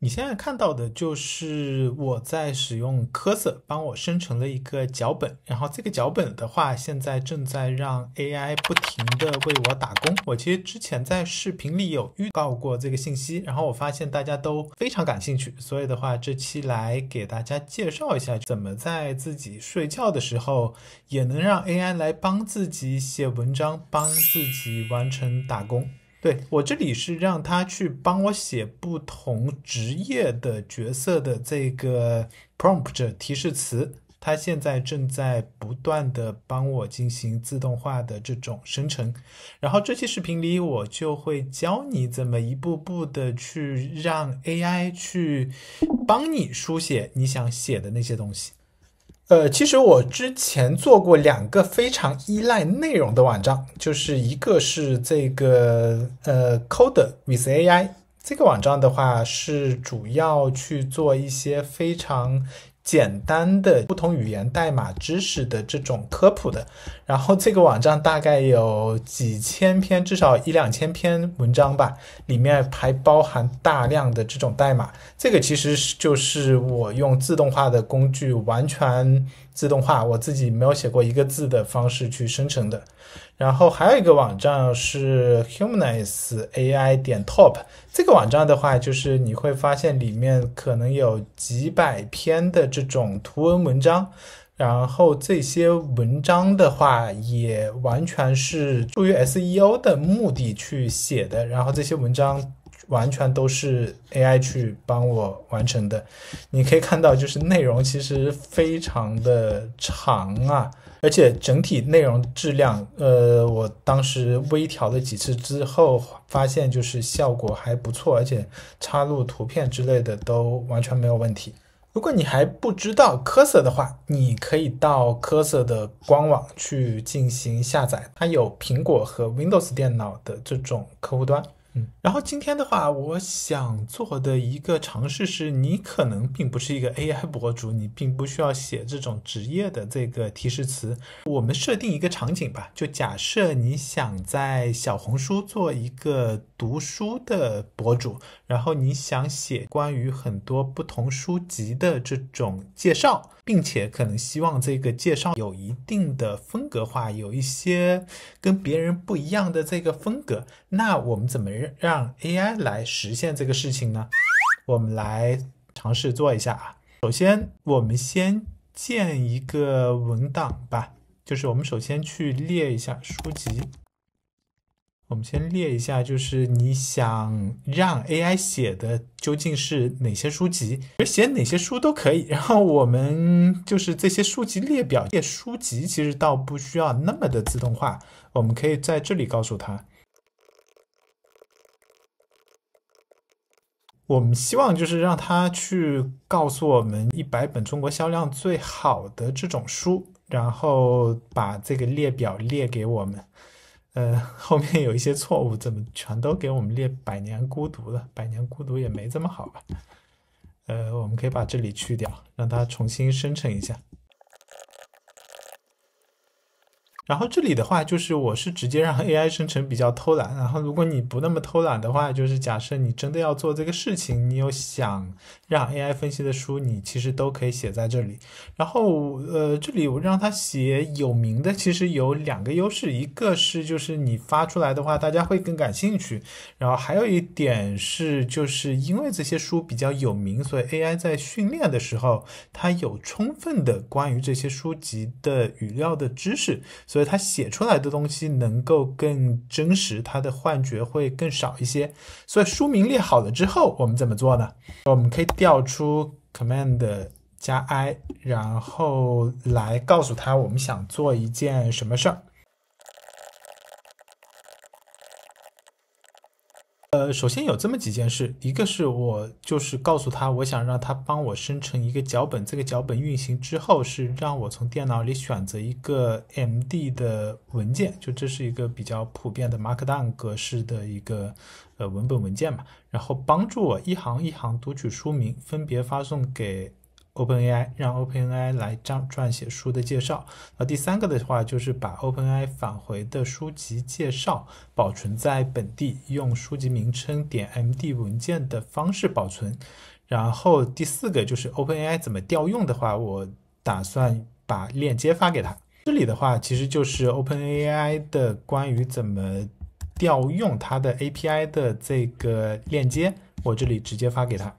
你现在看到的就是我在使用科色帮我生成了一个脚本，然后这个脚本的话，现在正在让 AI 不停的为我打工。我其实之前在视频里有预告过这个信息，然后我发现大家都非常感兴趣，所以的话，这期来给大家介绍一下，怎么在自己睡觉的时候也能让 AI 来帮自己写文章，帮自己完成打工。对我这里是让他去帮我写不同职业的角色的这个 prompt 提示词，他现在正在不断的帮我进行自动化的这种生成，然后这期视频里我就会教你怎么一步步的去让 AI 去帮你书写你想写的那些东西。呃，其实我之前做过两个非常依赖内容的网站，就是一个是这个呃，Code with AI 这个网站的话，是主要去做一些非常。简单的不同语言代码知识的这种科普的，然后这个网站大概有几千篇，至少一两千篇文章吧，里面还包含大量的这种代码。这个其实是就是我用自动化的工具完全。自动化，我自己没有写过一个字的方式去生成的。然后还有一个网站是 humanize ai 点 top，这个网站的话，就是你会发现里面可能有几百篇的这种图文文章，然后这些文章的话，也完全是出于 SEO 的目的去写的。然后这些文章。完全都是 AI 去帮我完成的，你可以看到，就是内容其实非常的长啊，而且整体内容质量，呃，我当时微调了几次之后，发现就是效果还不错，而且插入图片之类的都完全没有问题。如果你还不知道科色的话，你可以到科色的官网去进行下载，它有苹果和 Windows 电脑的这种客户端。然后今天的话，我想做的一个尝试是，你可能并不是一个 AI 博主，你并不需要写这种职业的这个提示词。我们设定一个场景吧，就假设你想在小红书做一个读书的博主，然后你想写关于很多不同书籍的这种介绍，并且可能希望这个介绍有一定的风格化，有一些跟别人不一样的这个风格，那我们怎么认？让 AI 来实现这个事情呢？我们来尝试做一下啊。首先，我们先建一个文档吧，就是我们首先去列一下书籍。我们先列一下，就是你想让 AI 写的究竟是哪些书籍？写哪些书都可以。然后我们就是这些书籍列表列书籍，其实倒不需要那么的自动化，我们可以在这里告诉他。我们希望就是让他去告诉我们一百本中国销量最好的这种书，然后把这个列表列给我们。呃，后面有一些错误，怎么全都给我们列《百年孤独》了？《百年孤独》也没这么好吧？呃，我们可以把这里去掉，让它重新生成一下。然后这里的话，就是我是直接让 AI 生成比较偷懒。然后如果你不那么偷懒的话，就是假设你真的要做这个事情，你有想让 AI 分析的书，你其实都可以写在这里。然后呃，这里我让它写有名的，其实有两个优势，一个是就是你发出来的话，大家会更感兴趣。然后还有一点是，就是因为这些书比较有名，所以 AI 在训练的时候，它有充分的关于这些书籍的语料的知识，所所以他写出来的东西能够更真实，他的幻觉会更少一些。所以书名列好了之后，我们怎么做呢？我们可以调出 Command 加 I，然后来告诉他我们想做一件什么事儿。首先有这么几件事，一个是我就是告诉他，我想让他帮我生成一个脚本，这个脚本运行之后是让我从电脑里选择一个 .md 的文件，就这是一个比较普遍的 Markdown 格式的一个呃文本文件嘛，然后帮助我一行一行读取书名，分别发送给。OpenAI 让 OpenAI 来张撰写书的介绍。那第三个的话就是把 OpenAI 返回的书籍介绍保存在本地，用书籍名称点 MD 文件的方式保存。然后第四个就是 OpenAI 怎么调用的话，我打算把链接发给他。这里的话其实就是 OpenAI 的关于怎么调用它的 API 的这个链接，我这里直接发给他。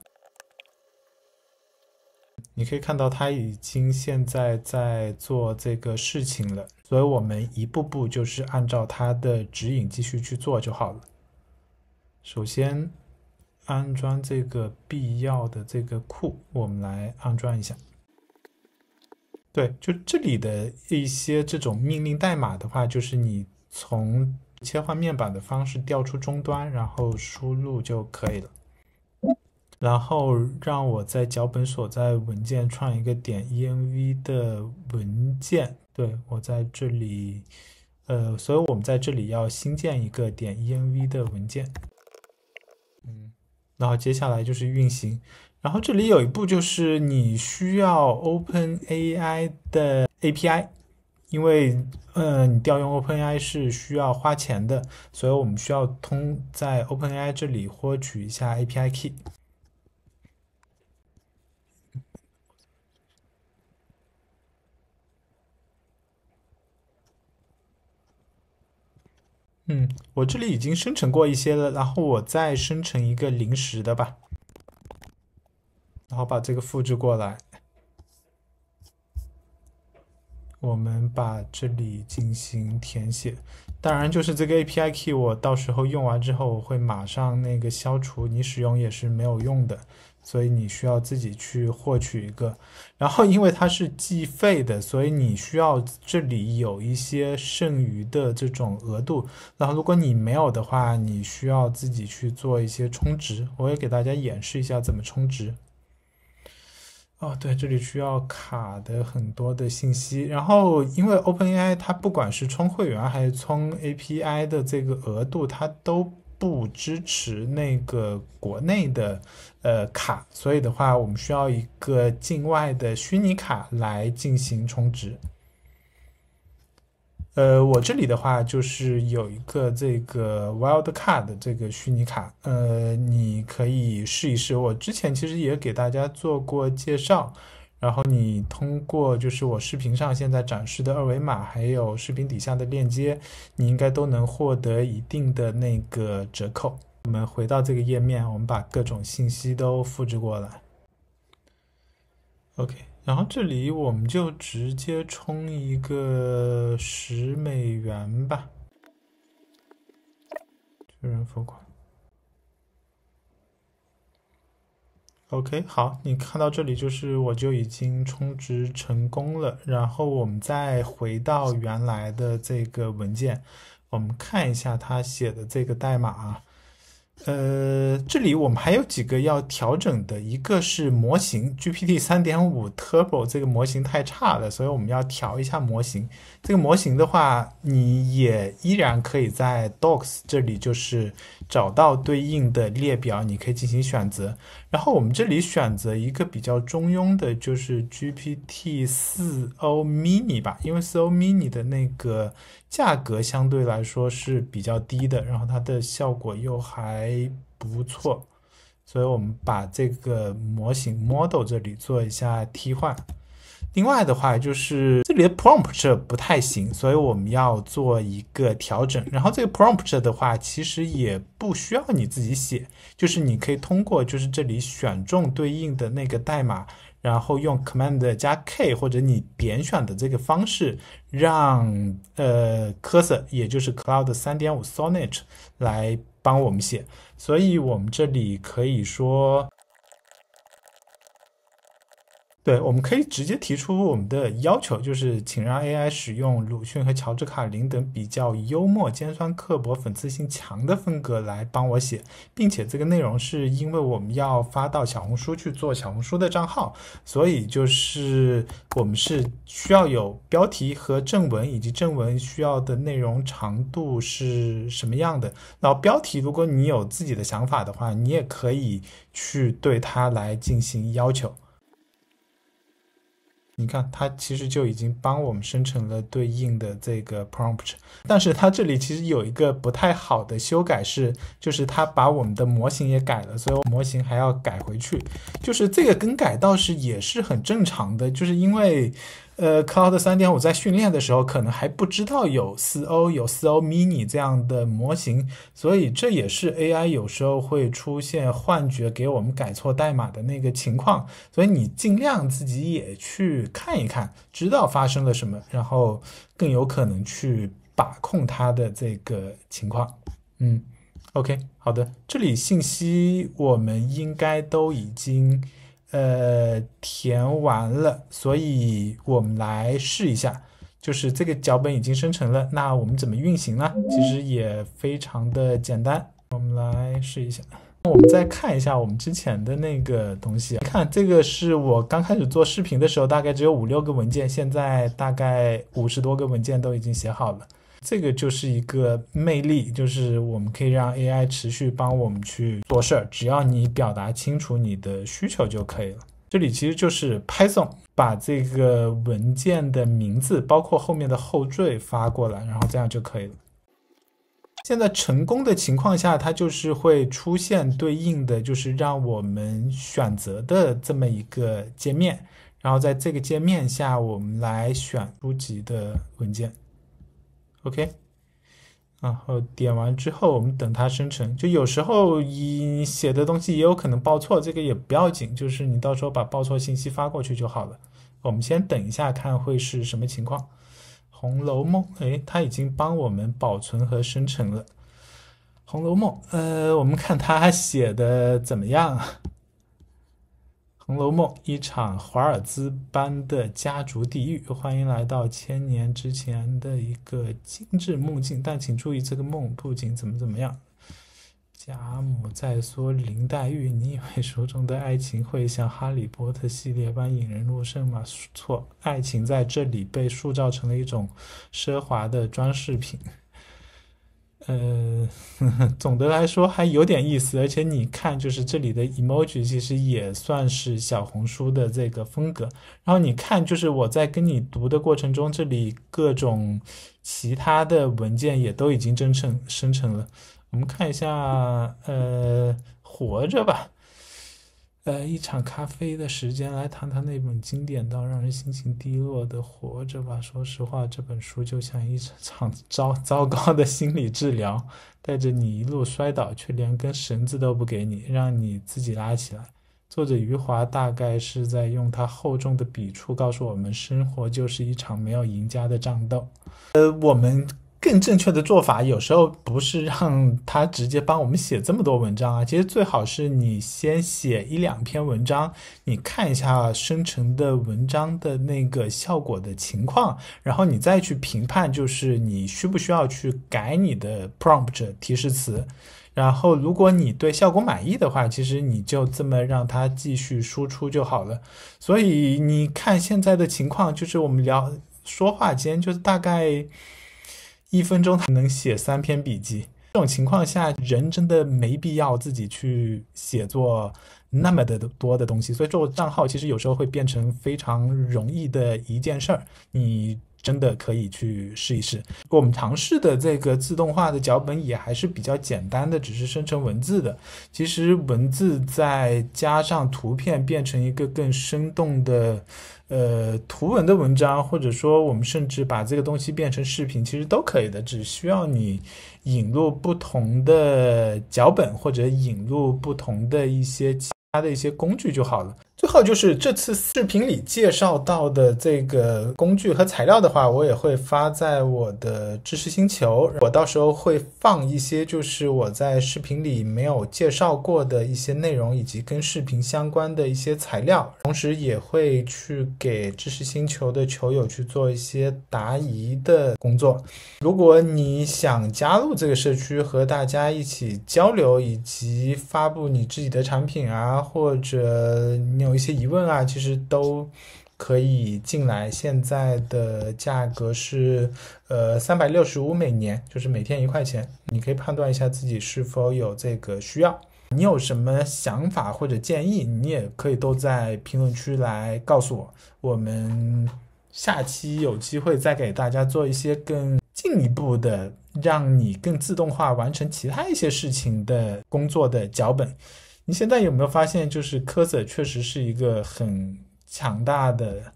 你可以看到，他已经现在在做这个事情了，所以我们一步步就是按照他的指引继续去做就好了。首先安装这个必要的这个库，我们来安装一下。对，就这里的一些这种命令代码的话，就是你从切换面板的方式调出终端，然后输入就可以了。然后让我在脚本所在文件创一个点 .env 的文件。对我在这里，呃，所以我们在这里要新建一个点 .env 的文件。嗯，然后接下来就是运行。然后这里有一步就是你需要 OpenAI 的 API，因为嗯，你调用 OpenAI 是需要花钱的，所以我们需要通在 OpenAI 这里获取一下 API Key。嗯，我这里已经生成过一些了，然后我再生成一个临时的吧，然后把这个复制过来，我们把这里进行填写。当然，就是这个 API Key，我到时候用完之后我会马上那个消除，你使用也是没有用的。所以你需要自己去获取一个，然后因为它是计费的，所以你需要这里有一些剩余的这种额度。然后如果你没有的话，你需要自己去做一些充值。我也给大家演示一下怎么充值。哦，对，这里需要卡的很多的信息。然后因为 OpenAI 它不管是充会员还是充 API 的这个额度，它都。不支持那个国内的呃卡，所以的话，我们需要一个境外的虚拟卡来进行充值。呃，我这里的话就是有一个这个 wild card 这个虚拟卡，呃，你可以试一试。我之前其实也给大家做过介绍。然后你通过就是我视频上现在展示的二维码，还有视频底下的链接，你应该都能获得一定的那个折扣。我们回到这个页面，我们把各种信息都复制过来。OK，然后这里我们就直接充一个十美元吧，确认付款。OK，好，你看到这里就是我就已经充值成功了。然后我们再回到原来的这个文件，我们看一下他写的这个代码啊。呃，这里我们还有几个要调整的，一个是模型 GPT 三点五 Turbo 这个模型太差了，所以我们要调一下模型。这个模型的话，你也依然可以在 docs 这里就是。找到对应的列表，你可以进行选择。然后我们这里选择一个比较中庸的，就是 GPT 四 o mini 吧，因为四 o mini 的那个价格相对来说是比较低的，然后它的效果又还不错，所以我们把这个模型 model 这里做一下替换。另外的话，就是这里的 prompt 这不太行，所以我们要做一个调整。然后这个 prompt 的话，其实也不需要你自己写，就是你可以通过就是这里选中对应的那个代码，然后用 command 加 k，或者你点选的这个方式，让呃 cursor，也就是 cloud 三点五 Sonnet 来帮我们写。所以我们这里可以说。对，我们可以直接提出我们的要求，就是请让 AI 使用鲁迅和乔治·卡林等比较幽默、尖酸刻薄、讽刺性强的风格来帮我写，并且这个内容是因为我们要发到小红书去做小红书的账号，所以就是我们是需要有标题和正文，以及正文需要的内容长度是什么样的。然后标题，如果你有自己的想法的话，你也可以去对它来进行要求。你看，它其实就已经帮我们生成了对应的这个 prompt，但是它这里其实有一个不太好的修改是，就是它把我们的模型也改了，所以模型还要改回去。就是这个更改倒是也是很正常的，就是因为。呃，Cloud 3.5在训练的时候，可能还不知道有四 o 有四 o mini 这样的模型，所以这也是 AI 有时候会出现幻觉，给我们改错代码的那个情况。所以你尽量自己也去看一看，知道发生了什么，然后更有可能去把控它的这个情况。嗯，OK，好的，这里信息我们应该都已经。呃，填完了，所以我们来试一下，就是这个脚本已经生成了，那我们怎么运行呢？其实也非常的简单，我们来试一下。我们再看一下我们之前的那个东西，看这个是我刚开始做视频的时候，大概只有五六个文件，现在大概五十多个文件都已经写好了。这个就是一个魅力，就是我们可以让 AI 持续帮我们去做事儿，只要你表达清楚你的需求就可以了。这里其实就是 Python，把这个文件的名字，包括后面的后缀发过来，然后这样就可以了。现在成功的情况下，它就是会出现对应的，就是让我们选择的这么一个界面，然后在这个界面下，我们来选书籍的文件。OK，然后点完之后，我们等它生成。就有时候你写的东西也有可能报错，这个也不要紧，就是你到时候把报错信息发过去就好了。我们先等一下，看会是什么情况。《红楼梦》，哎，它已经帮我们保存和生成了《红楼梦》。呃，我们看他写的怎么样。《红楼梦》一场华尔兹般的家族地狱，欢迎来到千年之前的一个精致梦境。但请注意，这个梦不仅怎么怎么样。贾母在说林黛玉，你以为书中的爱情会像《哈利波特》系列般引人入胜吗？错，爱情在这里被塑造成了一种奢华的装饰品。呃，总的来说还有点意思，而且你看，就是这里的 emoji 其实也算是小红书的这个风格。然后你看，就是我在跟你读的过程中，这里各种其他的文件也都已经生成生成了。我们看一下，呃，活着吧。呃，一场咖啡的时间来谈谈那本经典到让人心情低落的《活着》吧。说实话，这本书就像一场糟糟糕的心理治疗，带着你一路摔倒，却连根绳子都不给你，让你自己拉起来。作者余华大概是在用他厚重的笔触告诉我们：生活就是一场没有赢家的战斗。呃，我们。更正确的做法，有时候不是让他直接帮我们写这么多文章啊。其实最好是你先写一两篇文章，你看一下生成的文章的那个效果的情况，然后你再去评判，就是你需不需要去改你的 prompt 提示词。然后，如果你对效果满意的话，其实你就这么让它继续输出就好了。所以你看现在的情况，就是我们聊说话间，就是大概。一分钟才能写三篇笔记，这种情况下，人真的没必要自己去写作那么的多的东西。所以做账号其实有时候会变成非常容易的一件事儿。你。真的可以去试一试。我们尝试的这个自动化的脚本也还是比较简单的，只是生成文字的。其实文字再加上图片，变成一个更生动的，呃，图文的文章，或者说我们甚至把这个东西变成视频，其实都可以的。只需要你引入不同的脚本，或者引入不同的一些其他的一些工具就好了。最后就是这次视频里介绍到的这个工具和材料的话，我也会发在我的知识星球。我到时候会放一些就是我在视频里没有介绍过的一些内容，以及跟视频相关的一些材料。同时也会去给知识星球的球友去做一些答疑的工作。如果你想加入这个社区，和大家一起交流，以及发布你自己的产品啊，或者你。有一些疑问啊，其实都可以进来。现在的价格是呃三百六十五美年，就是每天一块钱。你可以判断一下自己是否有这个需要。你有什么想法或者建议，你也可以都在评论区来告诉我。我们下期有机会再给大家做一些更进一步的，让你更自动化完成其他一些事情的工作的脚本。你现在有没有发现，就是科泽确实是一个很强大的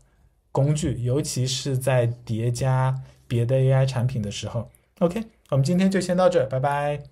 工具，尤其是在叠加别的 AI 产品的时候。OK，我们今天就先到这，拜拜。